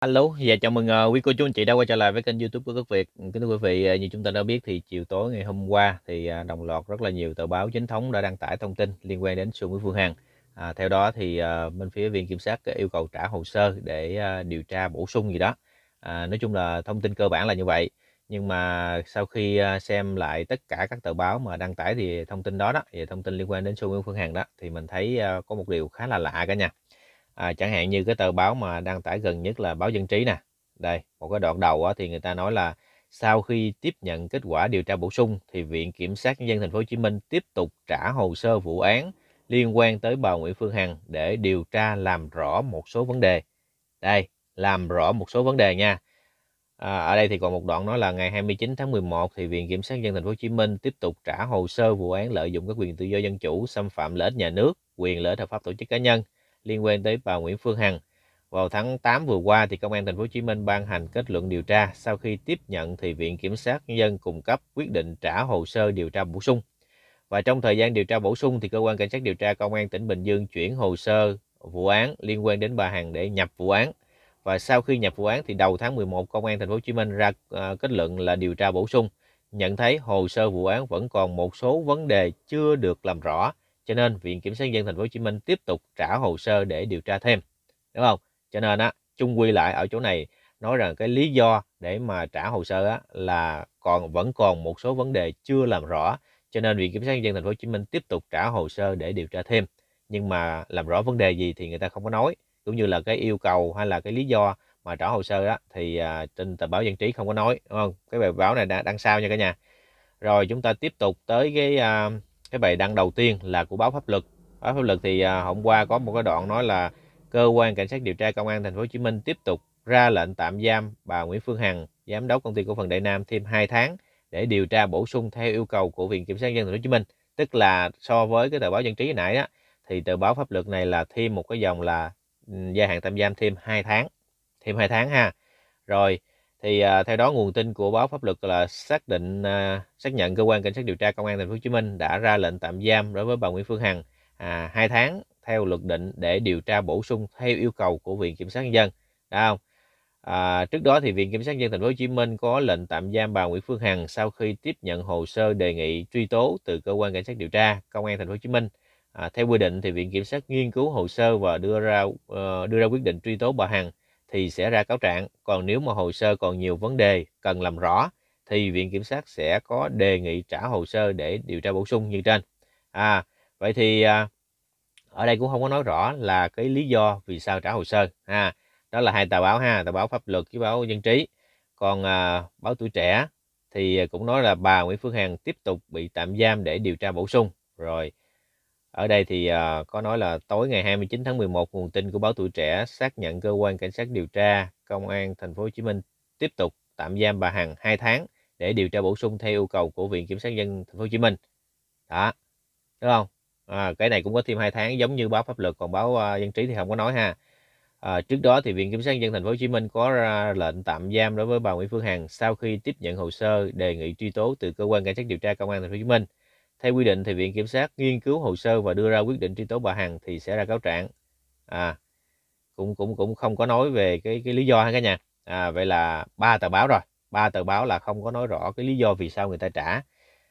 Alo, dạ chào mừng ờ, quý cô chú anh chị đã quay trở lại với kênh YouTube của Quốc Việt. Kính thưa quý vị, ờ, như chúng ta đã biết thì chiều tối ngày hôm qua thì à, đồng loạt rất là nhiều tờ báo chính thống đã đăng tải thông tin liên quan đến Sương Nguyễn Phương Hằng. À, theo đó thì ờ, bên phía viện kiểm sát yêu cầu trả hồ sơ để à, điều tra bổ sung gì đó. À, nói chung là thông tin cơ bản là như vậy. Nhưng mà sau khi à, xem lại tất cả các tờ báo mà đăng tải thì thông tin đó đó, thì thông tin liên quan đến Sương Nguyễn Phương Hằng đó thì mình thấy à, có một điều khá là lạ cả nhà à, chẳng hạn như cái tờ báo mà đăng tải gần nhất là báo dân trí nè đây một cái đoạn đầu thì người ta nói là sau khi tiếp nhận kết quả điều tra bổ sung thì viện kiểm sát nhân dân thành phố Hồ Chí Minh tiếp tục trả hồ sơ vụ án liên quan tới bà Nguyễn Phương Hằng để điều tra làm rõ một số vấn đề đây làm rõ một số vấn đề nha À, ở đây thì còn một đoạn nói là ngày 29 tháng 11 thì Viện Kiểm sát nhân dân tp hcm tiếp tục trả hồ sơ vụ án lợi dụng các quyền tự do dân chủ, xâm phạm lợi ích nhà nước, quyền lợi ích hợp pháp tổ chức cá nhân liên quan tới bà Nguyễn Phương Hằng. Vào tháng 8 vừa qua thì công an thành phố Hồ Chí Minh ban hành kết luận điều tra, sau khi tiếp nhận thì viện kiểm sát nhân dân cung cấp quyết định trả hồ sơ điều tra bổ sung. Và trong thời gian điều tra bổ sung thì cơ quan cảnh sát điều tra công an tỉnh Bình Dương chuyển hồ sơ vụ án liên quan đến bà Hằng để nhập vụ án. Và sau khi nhập vụ án thì đầu tháng 11 công an thành phố Hồ Chí Minh ra ờ, kết luận là điều tra bổ sung, nhận thấy hồ sơ vụ án vẫn còn một số vấn đề chưa được làm rõ cho nên viện kiểm sát nhân dân thành phố hồ chí minh tiếp tục trả hồ sơ để điều tra thêm đúng không cho nên á chung quy lại ở chỗ này nói rằng cái lý do để mà trả hồ sơ á, là còn vẫn còn một số vấn đề chưa làm rõ cho nên viện kiểm sát nhân dân thành phố hồ chí minh tiếp tục trả hồ sơ để điều tra thêm nhưng mà làm rõ vấn đề gì thì người ta không có nói cũng như là cái yêu cầu hay là cái lý do mà trả hồ sơ á thì à, trên tờ báo dân trí không có nói đúng không cái bài báo này đã đăng sau nha cả nhà rồi chúng ta tiếp tục tới cái à, cái bài đăng đầu tiên là của báo pháp luật báo pháp luật thì à, hôm qua có một cái đoạn nói là cơ quan cảnh sát điều tra công an thành phố Hồ Chí Minh tiếp tục ra lệnh tạm giam bà Nguyễn Phương Hằng giám đốc công ty cổ phần Đại Nam thêm 2 tháng để điều tra bổ sung theo yêu cầu của viện kiểm sát nhân dân thành phố Hồ Chí Minh tức là so với cái tờ báo dân trí nãy đó thì tờ báo pháp luật này là thêm một cái dòng là ừ, gia hạn tạm giam thêm 2 tháng thêm 2 tháng ha rồi thì à, theo đó nguồn tin của báo pháp luật là xác định à, xác nhận cơ quan cảnh sát điều tra công an thành phố Hồ Chí Minh đã ra lệnh tạm giam đối với bà Nguyễn Phương Hằng à, 2 tháng theo luật định để điều tra bổ sung theo yêu cầu của viện kiểm sát nhân dân Đã không à, trước đó thì viện kiểm sát nhân dân thành phố Hồ Chí Minh có lệnh tạm giam bà Nguyễn Phương Hằng sau khi tiếp nhận hồ sơ đề nghị truy tố từ cơ quan cảnh sát điều tra công an thành phố Hồ Chí Minh à, theo quy định thì viện kiểm sát nghiên cứu hồ sơ và đưa ra uh, đưa ra quyết định truy tố bà Hằng thì sẽ ra cáo trạng, còn nếu mà hồ sơ còn nhiều vấn đề cần làm rõ thì viện kiểm sát sẽ có đề nghị trả hồ sơ để điều tra bổ sung như trên. À, vậy thì à, ở đây cũng không có nói rõ là cái lý do vì sao trả hồ sơ ha. À, đó là hai tờ báo ha, tờ báo pháp luật với báo dân trí. Còn à, báo tuổi trẻ thì cũng nói là bà Nguyễn Phương Hằng tiếp tục bị tạm giam để điều tra bổ sung. Rồi ở đây thì uh, có nói là tối ngày 29 tháng 11, nguồn tin của báo Tuổi Trẻ xác nhận cơ quan cảnh sát điều tra công an thành phố Hồ Chí Minh tiếp tục tạm giam bà Hằng 2 tháng để điều tra bổ sung theo yêu cầu của Viện Kiểm sát nhân thành phố Hồ Chí Minh. Đó. Đúng không? À, cái này cũng có thêm 2 tháng giống như báo pháp luật còn báo uh, dân trí thì không có nói ha. À, trước đó thì Viện Kiểm sát dân thành phố Hồ Chí Minh có ra lệnh tạm giam đối với bà Nguyễn Phương Hằng sau khi tiếp nhận hồ sơ đề nghị truy tố từ cơ quan cảnh sát điều tra công an thành phố Hồ Chí Minh. Theo quy định thì Viện Kiểm sát nghiên cứu hồ sơ và đưa ra quyết định truy tố bà Hằng thì sẽ ra cáo trạng. À, cũng cũng cũng không có nói về cái cái lý do ha cả nhà. À, vậy là ba tờ báo rồi. Ba tờ báo là không có nói rõ cái lý do vì sao người ta trả.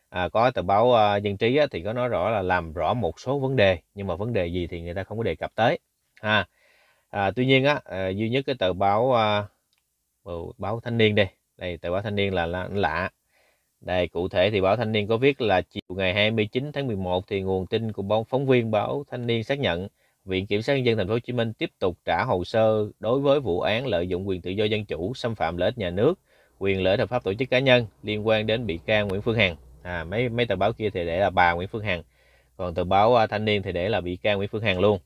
À, có tờ báo uh, dân trí á, thì có nói rõ là làm rõ một số vấn đề nhưng mà vấn đề gì thì người ta không có đề cập tới. À, à, tuy nhiên á, à, duy nhất cái tờ báo uh, báo thanh niên đây đây tờ báo thanh niên là, là lạ đây, cụ thể thì báo Thanh niên có viết là chiều ngày 29 tháng 11 thì nguồn tin của báo phóng viên báo Thanh niên xác nhận Viện Kiểm sát Nhân dân tp hcm tiếp tục trả hồ sơ đối với vụ án lợi dụng quyền tự do dân chủ, xâm phạm lợi ích nhà nước, quyền lợi ích hợp pháp tổ chức cá nhân liên quan đến bị can Nguyễn Phương Hằng. À, mấy mấy tờ báo kia thì để là bà Nguyễn Phương Hằng, còn tờ báo à, Thanh niên thì để là bị can Nguyễn Phương Hằng luôn.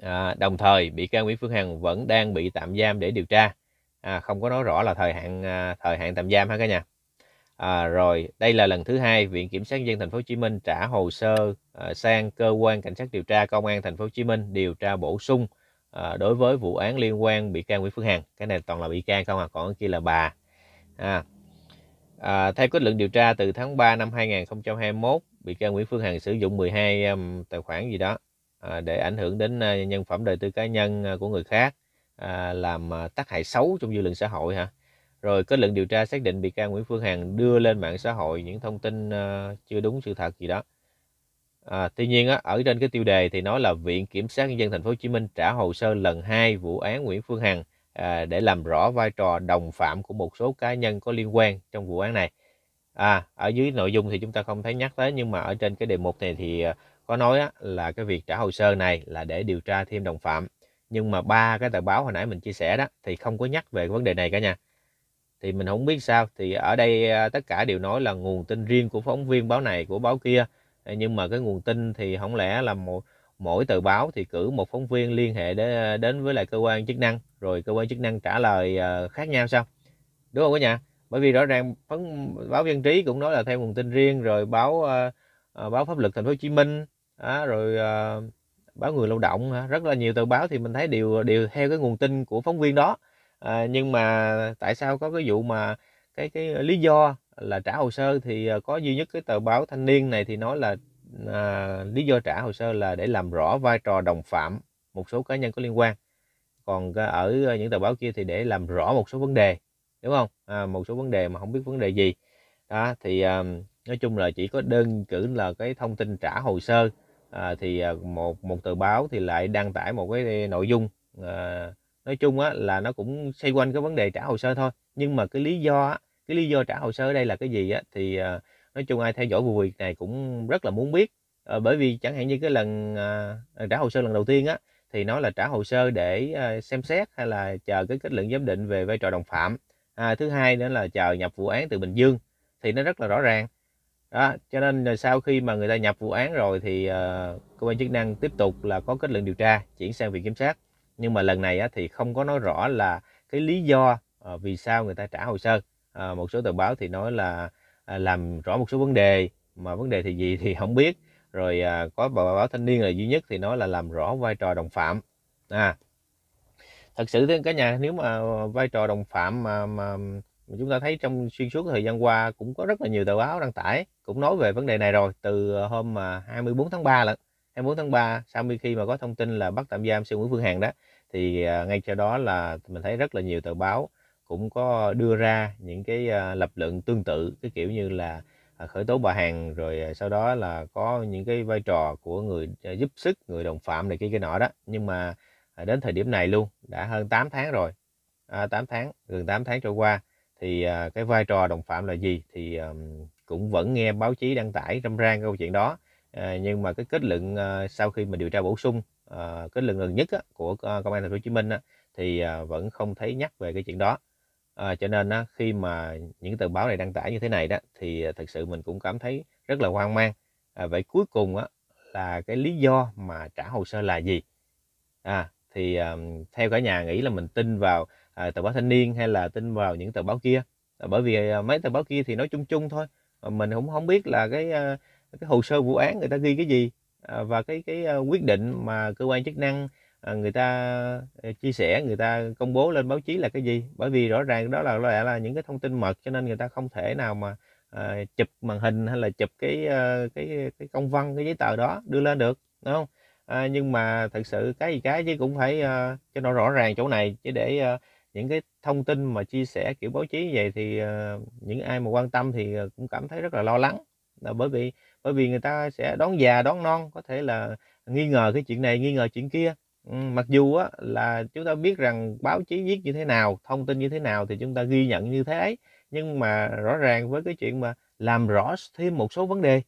À, đồng thời, bị can Nguyễn Phương Hằng vẫn đang bị tạm giam để điều tra. À, không có nói rõ là thời hạn à, thời hạn tạm giam ha cả nhà. À, rồi đây là lần thứ hai Viện Kiểm sát nhân dân tp. phố Hồ Chí Minh trả hồ sơ à, sang cơ quan cảnh sát điều tra Công an tp. phố Hồ Chí Minh điều tra bổ sung à, đối với vụ án liên quan bị can Nguyễn Phương Hằng. Cái này toàn là bị can không à, còn kia là bà. À, à, theo kết luận điều tra từ tháng 3 năm 2021, bị can Nguyễn Phương Hằng sử dụng 12 um, tài khoản gì đó à, để ảnh hưởng đến uh, nhân phẩm đời tư cá nhân uh, của người khác, à, làm uh, tác hại xấu trong dư luận xã hội hả? rồi kết luận điều tra xác định bị can Nguyễn Phương Hằng đưa lên mạng xã hội những thông tin ờ, chưa đúng sự thật gì đó à, tuy nhiên á, ở trên cái tiêu đề thì nói là Viện Kiểm sát Nhân dân Thành phố Hồ Chí Minh trả hồ sơ lần hai vụ án Nguyễn Phương Hằng à, để làm rõ vai trò đồng phạm của một số cá nhân có liên quan trong vụ án này à ở dưới nội dung thì chúng ta không thấy nhắc tới nhưng mà ở trên cái đề mục này thì ờ, có nói á, là cái việc trả hồ sơ này là để điều tra thêm đồng phạm nhưng mà ba cái tờ báo hồi nãy mình chia sẻ đó thì không có nhắc về vấn đề này cả nhà thì mình không biết sao thì ở đây tất cả đều nói là nguồn tin riêng của phóng viên báo này của báo kia ờ, nhưng mà cái nguồn tin thì không lẽ là mỗi mỗi tờ báo thì cử một phóng viên liên hệ để ờ, đến với lại cơ quan chức năng rồi cơ quan chức năng trả lời ờ, khác nhau sao đúng không cả nhà bởi vì rõ ràng phóng, báo dân trí cũng nói là theo nguồn tin riêng rồi báo báo pháp luật thành phố hồ chí minh đó, rồi báo người lao động rất là nhiều tờ báo thì mình thấy đều đều theo cái nguồn tin của phóng viên đó à, nhưng mà tại sao có cái vụ mà cái cái lý do là trả hồ sơ thì ờ, có duy nhất cái tờ báo thanh niên này thì nói là à, lý do trả hồ sơ là để làm rõ vai trò đồng phạm một số cá nhân có liên quan còn ở những tờ báo kia thì để làm rõ một số vấn đề đúng không à, một số vấn đề mà không biết vấn đề gì đó thì à, nói chung là chỉ có đơn cử là cái thông tin trả hồ sơ à, thì một một tờ báo thì lại đăng tải một cái nội dung à, nói chung á, là nó cũng xoay quanh cái vấn đề trả hồ sơ thôi nhưng mà cái lý do á, cái lý do trả hồ sơ ở đây là cái gì á, thì à, nói chung ai theo dõi vụ việc này cũng rất là muốn biết à, bởi vì chẳng hạn như cái lần à, trả hồ sơ lần đầu tiên á thì nó là trả hồ sơ để à, xem xét hay là chờ cái kết luận giám định về vai trò đồng phạm à, thứ hai nữa là chờ nhập vụ án từ Bình Dương thì nó rất là rõ ràng đó cho nên là sau khi mà người ta nhập vụ án rồi thì uh, cơ quan chức năng tiếp tục là có kết luận điều tra chuyển sang viện kiểm sát nhưng mà lần này thì không có nói rõ là cái lý do ờ, vì sao người ta trả hồ sơ ờ, một số tờ báo thì nói là à, làm rõ một số vấn đề mà vấn đề thì gì thì không biết rồi à, có báo, báo thanh niên là duy nhất thì nói là làm rõ vai trò đồng phạm à thật sự thì cả nhà nếu mà ờ, vai trò đồng phạm mà, mà chúng ta thấy trong xuyên suốt thời gian qua cũng có rất là nhiều tờ báo đăng tải cũng nói về vấn đề này rồi từ hôm 24 tháng 3 lận 24 tháng 3 sau khi mà có thông tin là bắt tạm giam siêu Nguyễn Phương Hằng đó thì à, ngay sau đó là mình thấy rất là nhiều tờ báo cũng có đưa ra những cái à, lập luận tương tự cái kiểu như là à, khởi tố bà Hằng rồi sau đó là có những cái vai trò của người giúp sức người đồng phạm này kia cái nọ đó nhưng mà đến thời điểm này luôn đã hơn 8 tháng rồi à, 8 tháng gần 8 tháng trôi qua thì cái vai trò đồng phạm là gì thì cũng vẫn nghe báo chí đăng tải râm ran câu chuyện đó Ờ, nhưng mà cái kết luận ờ, sau khi mà điều tra bổ sung ờ, kết luận gần nhất của công an thành phố Hồ Chí Minh thì vẫn không thấy nhắc về cái chuyện đó à, cho nên á, khi mà những tờ báo này đăng tải như thế này đó thì thật sự mình cũng cảm thấy rất là hoang mang à, vậy cuối cùng á, là cái lý do mà trả hồ sơ là gì à thì um, theo cả nhà nghĩ là mình tin vào à, tờ báo thanh niên hay là tin vào những tờ báo kia à, bởi vì à, mấy tờ báo kia thì nói chung chung thôi mình cũng không biết là cái à, cái hồ sơ vụ án người ta ghi cái gì à, và cái cái à, quyết định mà cơ quan chức năng à, người ta chia sẻ người ta công bố lên báo chí là cái gì bởi vì rõ ràng đó là lẽ là những cái thông tin mật cho nên người ta không thể nào mà à, chụp màn hình hay là chụp cái cái cái công văn cái giấy tờ đó đưa lên được đúng không à, nhưng mà thật sự cái gì cái chứ cũng phải à, cho nó rõ ràng chỗ này chứ để à, những cái thông tin mà chia sẻ kiểu báo chí như vậy thì à, những ai mà quan tâm thì cũng cảm thấy rất là lo lắng là bởi vì bởi vì người ta sẽ đón già đón non có thể là nghi ngờ cái chuyện này nghi ngờ chuyện kia mặc dù á, là chúng ta biết rằng báo chí viết như thế nào thông tin như thế nào thì chúng ta ghi nhận như thế ấy nhưng mà rõ ràng với cái chuyện mà làm rõ thêm một số vấn đề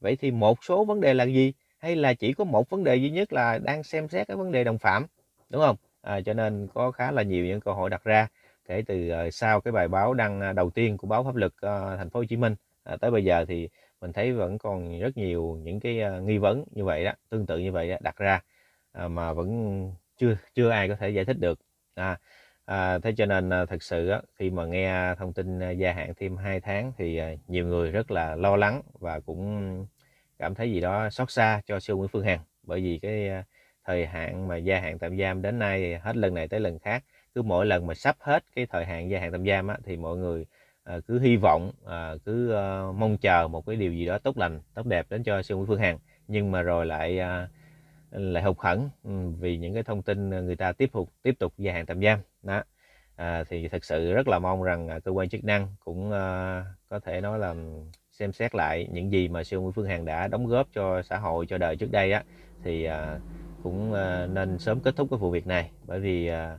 vậy thì một số vấn đề là gì hay là chỉ có một vấn đề duy nhất là đang xem xét cái vấn đề đồng phạm đúng không à, cho nên có khá là nhiều những câu hỏi đặt ra kể từ ờ, sau cái bài báo đăng à, đầu tiên của báo pháp luật uh, thành phố Hồ Chí Minh à, tới bây giờ thì mình thấy vẫn còn rất nhiều những cái à, nghi vấn như vậy đó tương tự như vậy đó, đặt ra à, mà vẫn chưa chưa ai có thể giải thích được à, à, thế cho nên à, thật sự á, khi mà nghe thông tin à, gia hạn thêm 2 tháng thì à, nhiều người rất là lo lắng và cũng cảm thấy gì đó xót xa cho siêu Nguyễn Phương Hằng bởi vì cái à, thời hạn mà gia hạn tạm giam đến nay hết lần này tới lần khác cứ mỗi lần mà sắp hết cái thời hạn gia hạn tạm giam á, thì mọi người Ờ, cứ hy vọng ờ, cứ ờ, mong chờ một cái điều gì đó tốt lành tốt đẹp đến cho siêu Nguyễn Phương Hằng nhưng mà rồi lại lại hụt hẫng ừ, vì những cái thông tin người ta tiếp tục tiếp tục gia hạn tạm giam đó à, thì thật sự rất là mong rằng cơ quan chức năng cũng à, có thể nói là xem xét lại những gì mà siêu Nguyễn Phương Hằng đã đóng góp cho xã hội cho đời trước đây á thì à, cũng à, nên sớm kết thúc cái vụ việc này bởi vì à,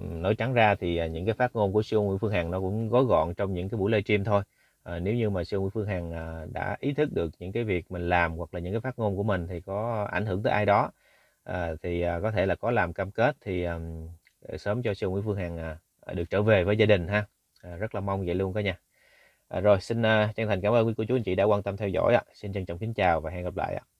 nói trắng ra thì à, những cái phát ngôn của siêu Nguyễn Phương Hằng nó cũng gói gọn trong những cái buổi livestream thôi à, nếu như mà siêu Nguyễn Phương Hằng à, đã ý thức được những cái việc mình làm hoặc là những cái phát ngôn của mình thì có ảnh hưởng tới ai đó ờ, à, thì có thể là có làm cam kết thì à, sớm cho siêu Nguyễn Phương Hằng à, à, được trở về với gia đình ha à, rất là mong vậy luôn cả nhà à, rồi xin à, chân thành cảm ơn quý cô chú anh chị đã quan tâm theo dõi ạ xin trân trọng kính chào và hẹn gặp lại ạ